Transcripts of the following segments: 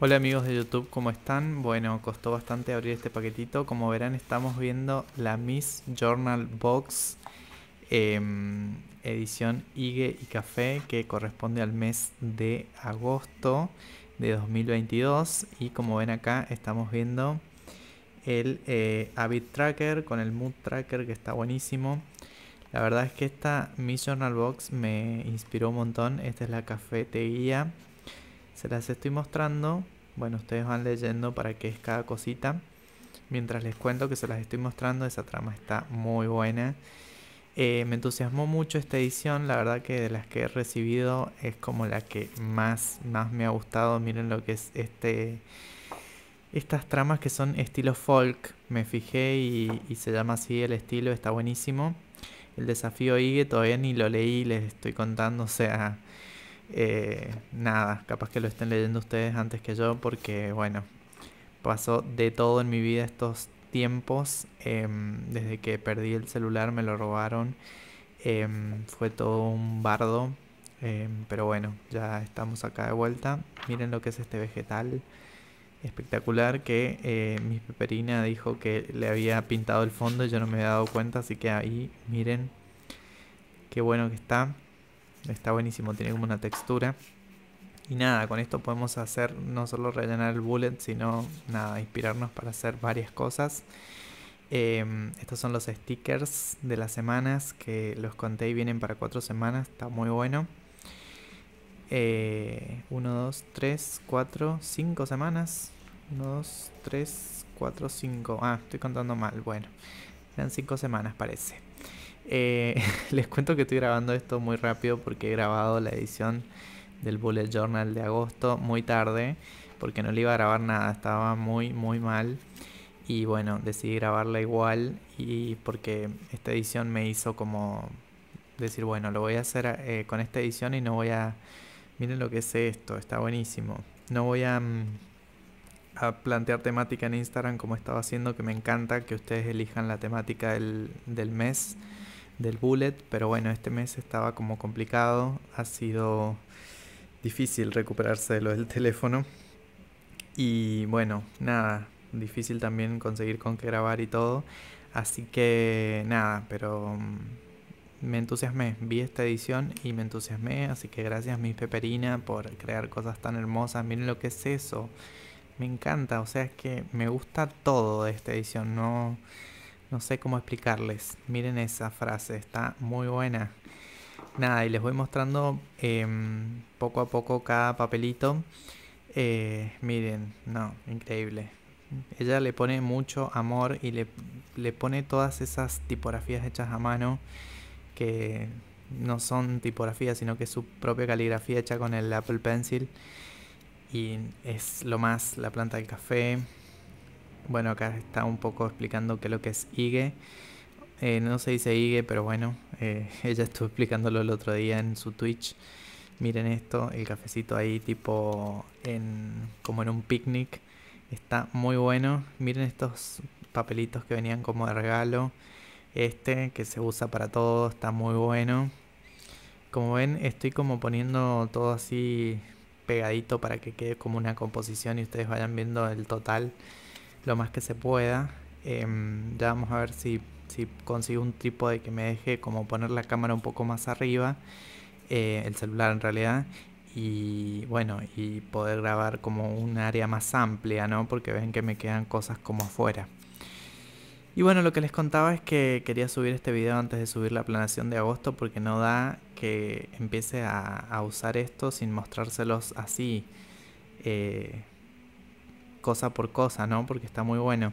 Hola amigos de YouTube, ¿cómo están? Bueno, costó bastante abrir este paquetito. Como verán, estamos viendo la Miss Journal Box em, edición Ige y Café que corresponde al mes de agosto de 2022. Y como ven acá, estamos viendo el eh, Habit Tracker con el Mood Tracker que está buenísimo. La verdad es que esta Miss Journal Box me inspiró un montón. Esta es la cafetería se las estoy mostrando bueno, ustedes van leyendo para qué es cada cosita. Mientras les cuento que se las estoy mostrando, esa trama está muy buena. Eh, me entusiasmó mucho esta edición, la verdad que de las que he recibido es como la que más, más me ha gustado. Miren lo que es este estas tramas que son estilo folk. Me fijé y, y, se llama así el estilo, está buenísimo. El desafío Igue todavía ni lo leí, les estoy contando, o sea, eh, nada, capaz que lo estén leyendo ustedes antes que yo porque, bueno, pasó de todo en mi vida estos tiempos. Em, desde que perdí el celular me lo robaron. Em, fue todo un bardo. Em, pero bueno, ya estamos acá de vuelta. Miren lo que es este vegetal espectacular que eh, mi peperina dijo que le había pintado el fondo y yo no me había dado cuenta, así que ahí miren qué bueno que está. Está buenísimo, tiene como una textura. Y nada, con esto podemos hacer no solo rellenar el bullet, sino nada, inspirarnos para hacer varias cosas. Eh, estos son los stickers de las semanas que los conté y vienen para cuatro semanas, está muy bueno. 1, 2, 3, 4, 5 semanas. 1, 2, 3, 4, 5. Ah, estoy contando mal. Bueno, eran 5 semanas parece. Eh, les cuento que estoy grabando esto muy rápido porque he grabado la edición del Bullet Journal de agosto muy tarde porque no le iba a grabar nada, estaba muy muy mal y bueno, decidí grabarla igual y porque esta edición me hizo como decir, bueno, lo voy a hacer eh, con esta edición y no voy a... Miren lo que es esto, está buenísimo. No voy a, mm, plantear temática en Instagram como estaba haciendo, que me encanta que ustedes elijan la temática del mes del bullet, pero bueno, este mes estaba como complicado, ha sido difícil recuperarse de lo del teléfono. Y bueno, nada, difícil también conseguir con qué grabar y todo. Así que nada, pero mm, me entusiasmé, vi esta edición y me entusiasmé, así que gracias mi Peperina por crear cosas tan hermosas, miren lo que es eso, me encanta, o sea es que me gusta todo de esta edición, no no sé cómo explicarles. Miren esa frase, está muy buena. Nada, y les voy mostrando em, poco a poco cada papelito. Eh, miren, no, increíble. Ella le pone mucho amor y le, le pone todas esas tipografías hechas a mano que no son tipografías, sino que es su propia caligrafía hecha con el Apple Pencil. Y es lo más, la planta del café, bueno, acá está un poco explicando qué es lo que es IGE. Eh, no se dice IGE, pero bueno, eh, ella estuvo explicándolo el otro día en su Twitch. Miren esto, el cafecito ahí tipo en, como en un picnic. Está muy bueno. Miren estos papelitos que venían como de regalo. Este que se usa para todo, está muy bueno. Como ven, estoy como poniendo todo así pegadito para que quede como una composición y ustedes vayan viendo el total lo más que se pueda. Em, ya vamos a ver si, consigo un tipo de que me deje como poner la cámara un poco más arriba, eh, el celular en realidad, y bueno, y poder grabar como un área más amplia, ¿no? Porque ven que me quedan cosas como afuera. Y bueno, lo que les contaba es que quería subir este video antes de subir la planación de agosto porque no da que empiece a, usar esto sin mostrárselos así. Eh, cosa por cosa, ¿no? Porque está muy bueno.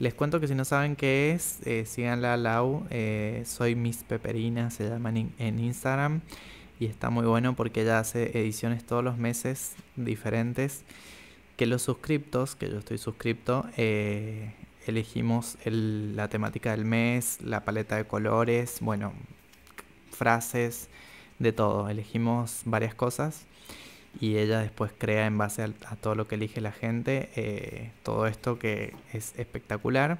Les cuento que si no saben qué es, eh, síganla a Lau, eh, soy Miss Peperina, se llama en Instagram. Y está muy bueno porque ella hace ediciones todos los meses diferentes. Que los suscriptos, que yo estoy suscripto, eh, elegimos la temática del mes, la paleta de colores, bueno, frases, de todo. Elegimos varias cosas y ella después crea en base a, todo lo que elige la gente eh, todo esto que es espectacular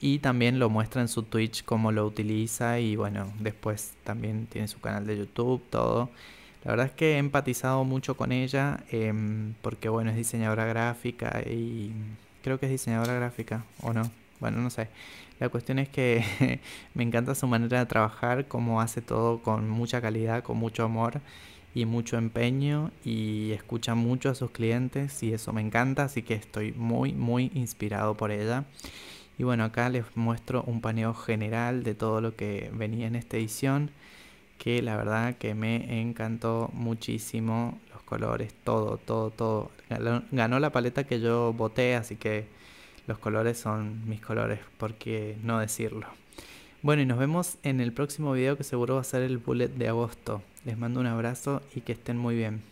y también lo muestra en su Twitch cómo lo utiliza y bueno, después también tiene su canal de YouTube, todo. La verdad es que he empatizado mucho con ella em, porque bueno, es diseñadora gráfica y creo que es diseñadora gráfica o no. Bueno, no sé. La cuestión es que me encanta su manera de trabajar, cómo hace todo con mucha calidad, con mucho amor y mucho empeño y escucha mucho a sus clientes y eso me encanta, así que estoy muy muy inspirado por ella. Y bueno, acá les muestro un paneo general de todo lo que venía en esta edición, que la verdad que me encantó muchísimo los colores, todo, todo, todo. Ganó la paleta que yo voté, así que los colores son mis colores, porque no decirlo? Bueno, y nos vemos en el próximo video que seguro va a ser el bullet de agosto. Les mando un abrazo y que estén muy bien.